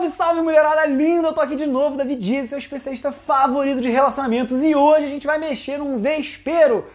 Salve, salve mulherada linda! Eu tô aqui de novo, David Dias, seu especialista favorito de relacionamentos, e hoje a gente vai mexer num vespero.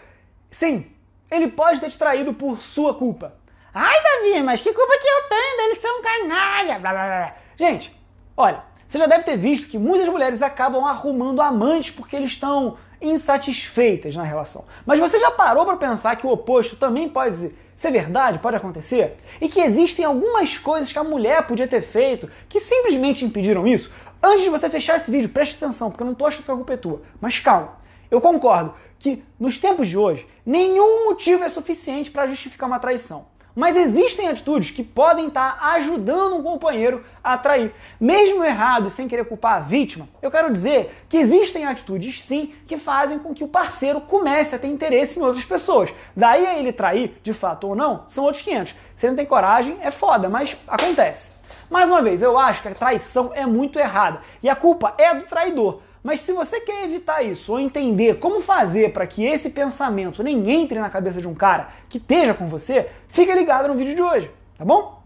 Sim, ele pode ter te traído por sua culpa. Ai, Davi, mas que culpa que eu tenho Eles são canalha, blá blá blá. Gente, olha, você já deve ter visto que muitas mulheres acabam arrumando amantes porque eles estão insatisfeitas na relação. Mas você já parou para pensar que o oposto também pode ser verdade, pode acontecer? E que existem algumas coisas que a mulher podia ter feito que simplesmente impediram isso? Antes de você fechar esse vídeo, preste atenção, porque eu não tô achando que a culpa é tua. Mas calma, eu concordo que nos tempos de hoje, nenhum motivo é suficiente para justificar uma traição. Mas existem atitudes que podem estar tá ajudando um companheiro a trair. Mesmo errado, sem querer culpar a vítima, eu quero dizer que existem atitudes sim que fazem com que o parceiro comece a ter interesse em outras pessoas. Daí a ele trair, de fato ou não, são outros 500. Se ele não tem coragem, é foda, mas acontece. Mais uma vez, eu acho que a traição é muito errada e a culpa é do traidor. Mas se você quer evitar isso ou entender como fazer para que esse pensamento nem entre na cabeça de um cara que esteja com você, fica ligado no vídeo de hoje, tá bom?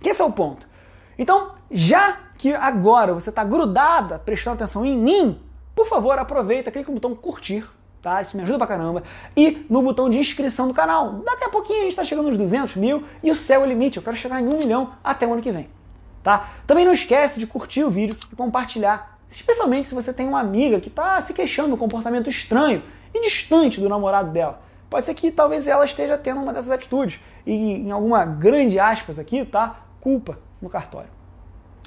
Que esse é o ponto. Então, já que agora você está grudada prestando atenção em mim, por favor, aproveita, clica no botão curtir, tá? Isso me ajuda pra caramba. E no botão de inscrição do canal. Daqui a pouquinho a gente está chegando nos 200 mil e o céu é o limite. Eu quero chegar em 1 milhão até o ano que vem, tá? Também não esquece de curtir o vídeo e compartilhar Especialmente se você tem uma amiga que está se queixando do comportamento estranho e distante do namorado dela. Pode ser que talvez ela esteja tendo uma dessas atitudes e, em alguma grande aspas aqui, tá? Culpa no cartório.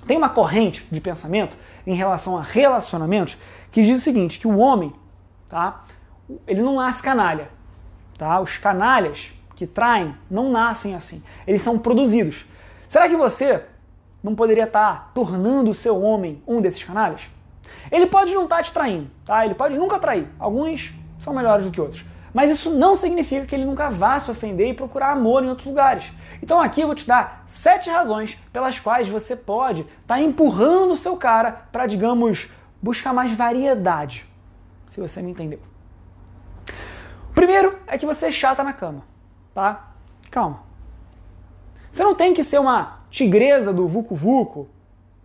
Tem uma corrente de pensamento em relação a relacionamentos que diz o seguinte: que o homem, tá? Ele não nasce canalha, tá? Os canalhas que traem não nascem assim. Eles são produzidos. Será que você não poderia estar tá tornando o seu homem um desses canalhas? Ele pode não estar tá te traindo, tá? Ele pode nunca trair. Alguns são melhores do que outros. Mas isso não significa que ele nunca vá se ofender e procurar amor em outros lugares. Então aqui eu vou te dar sete razões pelas quais você pode estar tá empurrando o seu cara para, digamos, buscar mais variedade. Se você me entendeu. Primeiro é que você é chata na cama, tá? Calma. Você não tem que ser uma tigresa do Vucu Vucu,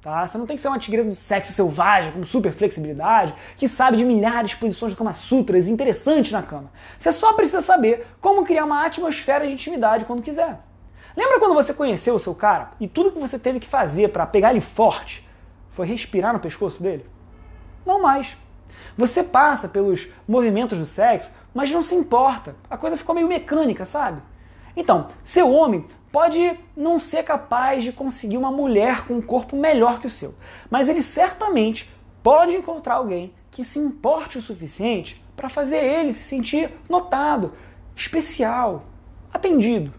tá? Você não tem que ser uma tigresa do sexo selvagem, com super flexibilidade, que sabe de milhares de posições de Kama Sutras interessantes na cama. Você só precisa saber como criar uma atmosfera de intimidade quando quiser. Lembra quando você conheceu o seu cara e tudo que você teve que fazer para pegar ele forte foi respirar no pescoço dele? Não mais. Você passa pelos movimentos do sexo, mas não se importa. A coisa ficou meio mecânica, sabe? Então, seu homem pode não ser capaz de conseguir uma mulher com um corpo melhor que o seu, mas ele certamente pode encontrar alguém que se importe o suficiente para fazer ele se sentir notado, especial, atendido.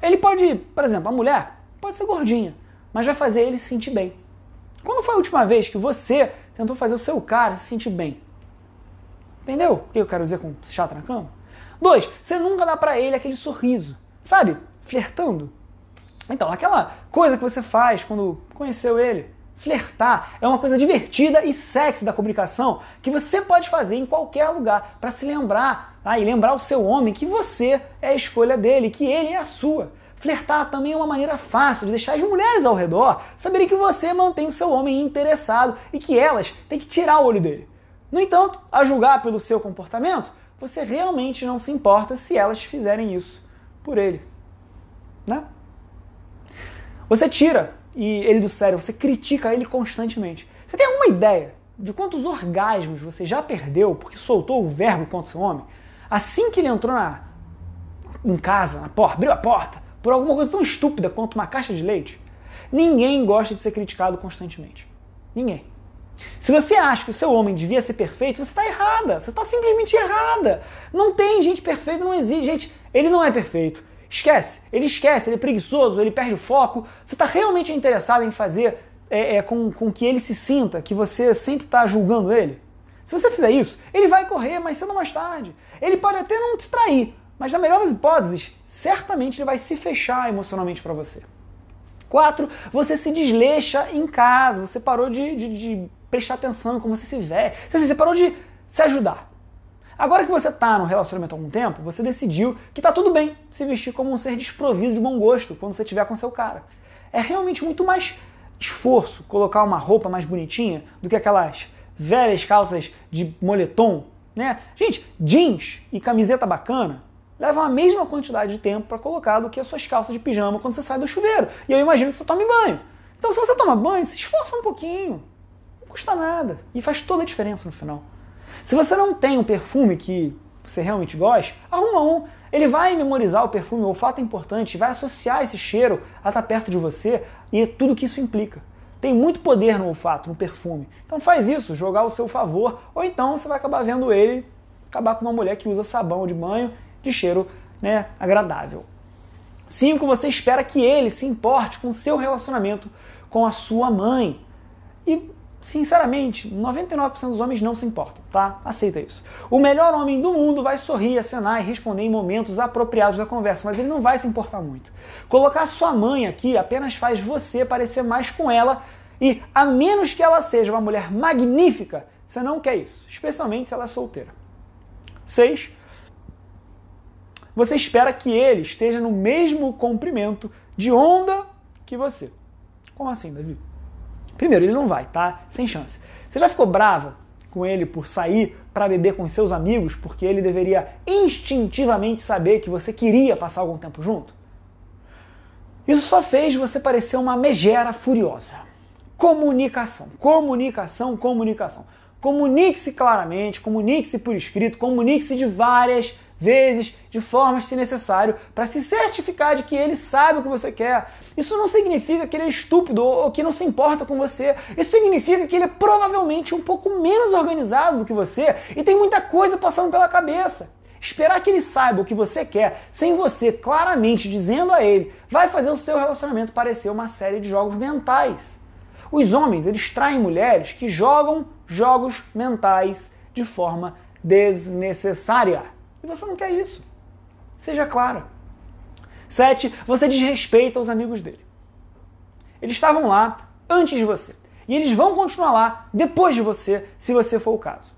Ele pode, por exemplo, a mulher pode ser gordinha, mas vai fazer ele se sentir bem. Quando foi a última vez que você tentou fazer o seu cara se sentir bem? Entendeu o que eu quero dizer com chato na cama? Dois, você nunca dá para ele aquele sorriso. Sabe? flertando. Então, aquela coisa que você faz quando conheceu ele, flertar, é uma coisa divertida e sexy da comunicação que você pode fazer em qualquer lugar para se lembrar tá? e lembrar o seu homem que você é a escolha dele, que ele é a sua. Flertar também é uma maneira fácil de deixar as mulheres ao redor saberem que você mantém o seu homem interessado e que elas têm que tirar o olho dele. No entanto, a julgar pelo seu comportamento, você realmente não se importa se elas fizerem isso por ele né? Você tira e ele do sério, você critica ele constantemente. Você tem alguma ideia de quantos orgasmos você já perdeu porque soltou o verbo contra seu homem? Assim que ele entrou na, em casa, na porta, abriu a porta, por alguma coisa tão estúpida quanto uma caixa de leite? Ninguém gosta de ser criticado constantemente. Ninguém. Se você acha que o seu homem devia ser perfeito, você está errada. Você está simplesmente errada. Não tem gente perfeita, não existe. Gente, ele não é perfeito. Esquece. Ele esquece, ele é preguiçoso, ele perde o foco. Você está realmente interessado em fazer é, é, com, com que ele se sinta que você sempre está julgando ele? Se você fizer isso, ele vai correr mais cedo ou mais tarde. Ele pode até não te trair, mas na melhor das hipóteses, certamente ele vai se fechar emocionalmente para você. 4. Você se desleixa em casa, você parou de, de, de prestar atenção como você se vê. você parou de se ajudar. Agora que você está no relacionamento há algum tempo, você decidiu que está tudo bem se vestir como um ser desprovido de bom gosto quando você estiver com seu cara. É realmente muito mais esforço colocar uma roupa mais bonitinha do que aquelas velhas calças de moletom, né? Gente, jeans e camiseta bacana levam a mesma quantidade de tempo para colocar do que as suas calças de pijama quando você sai do chuveiro. E eu imagino que você tome banho. Então, se você toma banho, se esforça um pouquinho. Não custa nada. E faz toda a diferença no final. Se você não tem um perfume que você realmente gosta, arruma um. Ele vai memorizar o perfume, o olfato é importante, vai associar esse cheiro a estar tá perto de você e é tudo que isso implica. Tem muito poder no olfato, no perfume. Então faz isso, jogar ao seu favor, ou então você vai acabar vendo ele acabar com uma mulher que usa sabão de banho de cheiro né, agradável. 5. Você espera que ele se importe com o seu relacionamento com a sua mãe. E sinceramente, 99% dos homens não se importam, tá? Aceita isso. O melhor homem do mundo vai sorrir, acenar e responder em momentos apropriados da conversa, mas ele não vai se importar muito. Colocar sua mãe aqui apenas faz você parecer mais com ela e, a menos que ela seja uma mulher magnífica, você não quer isso, especialmente se ela é solteira. 6. Você espera que ele esteja no mesmo comprimento de onda que você. Como assim, Davi? Primeiro, ele não vai, tá? Sem chance. Você já ficou brava com ele por sair para beber com seus amigos porque ele deveria instintivamente saber que você queria passar algum tempo junto? Isso só fez você parecer uma megera furiosa. Comunicação, comunicação, comunicação. Comunique-se claramente, comunique-se por escrito, comunique-se de várias vezes, de formas se necessário, para se certificar de que ele sabe o que você quer. Isso não significa que ele é estúpido ou que não se importa com você. Isso significa que ele é provavelmente um pouco menos organizado do que você e tem muita coisa passando pela cabeça. Esperar que ele saiba o que você quer, sem você claramente dizendo a ele, vai fazer o seu relacionamento parecer uma série de jogos mentais. Os homens, eles traem mulheres que jogam jogos mentais de forma desnecessária. E você não quer isso. Seja clara. Sete, você desrespeita os amigos dele. Eles estavam lá antes de você. E eles vão continuar lá depois de você, se você for o caso.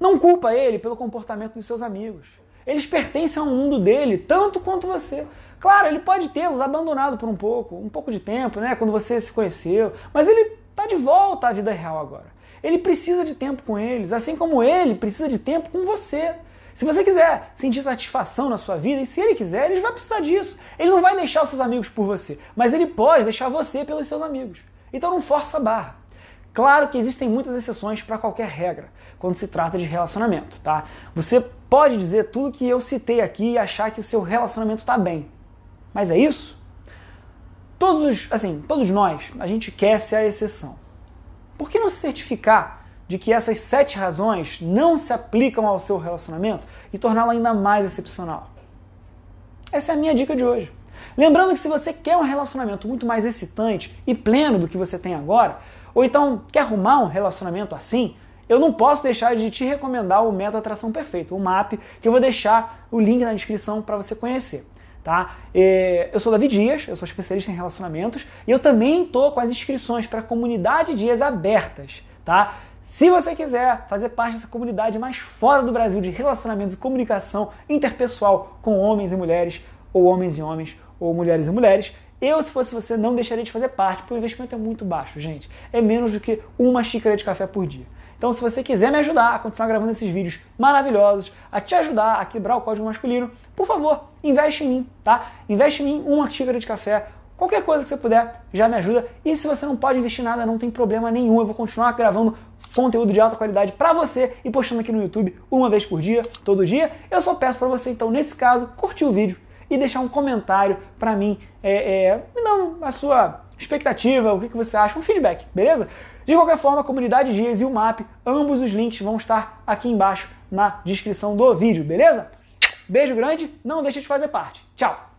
Não culpa ele pelo comportamento dos seus amigos. Eles pertencem ao mundo dele, tanto quanto você. Claro, ele pode tê-los abandonado por um pouco, um pouco de tempo, né? Quando você se conheceu. Mas ele está de volta à vida real agora. Ele precisa de tempo com eles, assim como ele precisa de tempo com você. Se você quiser sentir satisfação na sua vida, e se ele quiser, ele vai precisar disso. Ele não vai deixar os seus amigos por você, mas ele pode deixar você pelos seus amigos. Então não força a barra. Claro que existem muitas exceções para qualquer regra quando se trata de relacionamento, tá? Você pode dizer tudo que eu citei aqui e achar que o seu relacionamento está bem. Mas é isso? Todos, assim, todos nós, a gente quer ser a exceção. Por que não se certificar de que essas sete razões não se aplicam ao seu relacionamento e torná-lo ainda mais excepcional. Essa é a minha dica de hoje. Lembrando que se você quer um relacionamento muito mais excitante e pleno do que você tem agora, ou então quer arrumar um relacionamento assim, eu não posso deixar de te recomendar o método Atração Perfeito, o MAP, que eu vou deixar o link na descrição para você conhecer. Tá? É, eu sou Davi Dias, eu sou especialista em relacionamentos e eu também estou com as inscrições para a comunidade Dias abertas. Tá? Se você quiser fazer parte dessa comunidade mais fora do Brasil de relacionamentos e comunicação interpessoal com homens e mulheres, ou homens e homens, ou mulheres e mulheres, eu, se fosse você, não deixaria de fazer parte, porque o investimento é muito baixo, gente. É menos do que uma xícara de café por dia. Então, se você quiser me ajudar a continuar gravando esses vídeos maravilhosos, a te ajudar a quebrar o código masculino, por favor, investe em mim, tá? Investe em mim uma xícara de café. Qualquer coisa que você puder já me ajuda. E se você não pode investir nada, não tem problema nenhum. Eu vou continuar gravando conteúdo de alta qualidade para você e postando aqui no YouTube uma vez por dia, todo dia. Eu só peço para você, então, nesse caso, curtir o vídeo e deixar um comentário para mim, é, é, me dando a sua expectativa, o que, que você acha, um feedback, beleza? De qualquer forma, a comunidade Dias e o MAP, ambos os links vão estar aqui embaixo na descrição do vídeo, beleza? Beijo grande, não deixe de fazer parte. Tchau!